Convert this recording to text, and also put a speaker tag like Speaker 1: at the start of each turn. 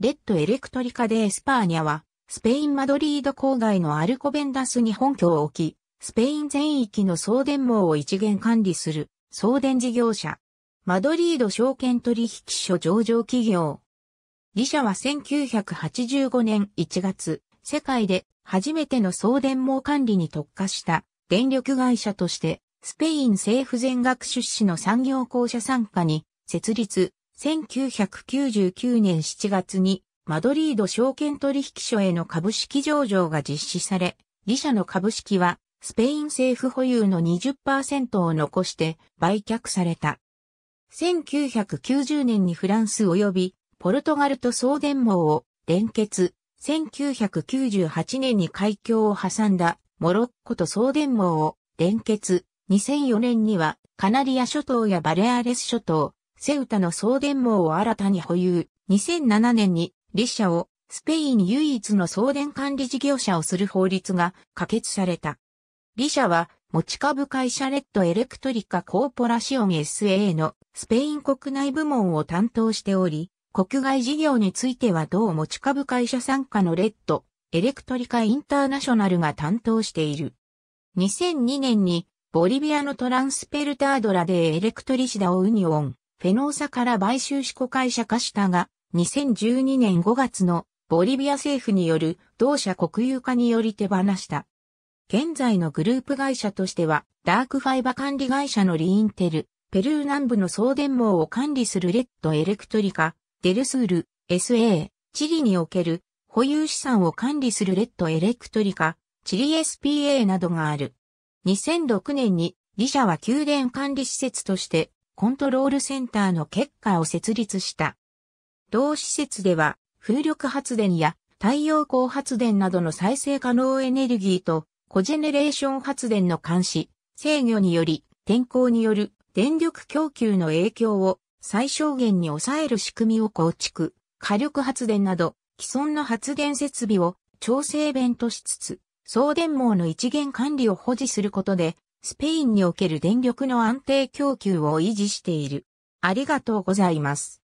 Speaker 1: レッドエレクトリカデ・エスパーニャは、スペイン・マドリード郊外のアルコベンダスに本拠を置き、スペイン全域の送電網を一元管理する送電事業者。マドリード証券取引所上場企業。シ社は1985年1月、世界で初めての送電網管理に特化した電力会社として、スペイン政府全学出資の産業公社参加に設立、1999年7月にマドリード証券取引所への株式上場が実施され、自社の株式はスペイン政府保有の20%を残して売却された。1990年にフランス及びポルトガルと送電網を連結、1998年に海峡を挟んだモロッコと送電網を連結、2004年にはカナリア諸島やバレアレス諸島、セウタの送電網を新たに保有。2007年に、リシャをスペイン唯一の送電管理事業者をする法律が可決された。リシャは持ち株会社レッドエレクトリカコーポラシオン SA のスペイン国内部門を担当しており、国外事業については同持ち株会社参加のレッドエレクトリカインターナショナルが担当している。2002年にボリビアのトランスペルタードラでエレクトリシダをウニオン。フェノーサから買収し子会社化したが、2012年5月のボリビア政府による同社国有化により手放した。現在のグループ会社としては、ダークファイバ管理会社のリインテル、ペルー南部の送電網を管理するレッドエレクトリカ、デルスール、SA、チリにおける保有資産を管理するレッドエレクトリカ、チリ SPA などがある。2006年に、自社は宮殿管理施設としてコントロールセンターの結果を設立した。同施設では風力発電や太陽光発電などの再生可能エネルギーとコジェネレーション発電の監視、制御により天候による電力供給の影響を最小限に抑える仕組みを構築、火力発電など既存の発電設備を調整弁としつつ、送電網の一元管理を保持することでスペインにおける電力の安定供給を維持している。ありがとうございます。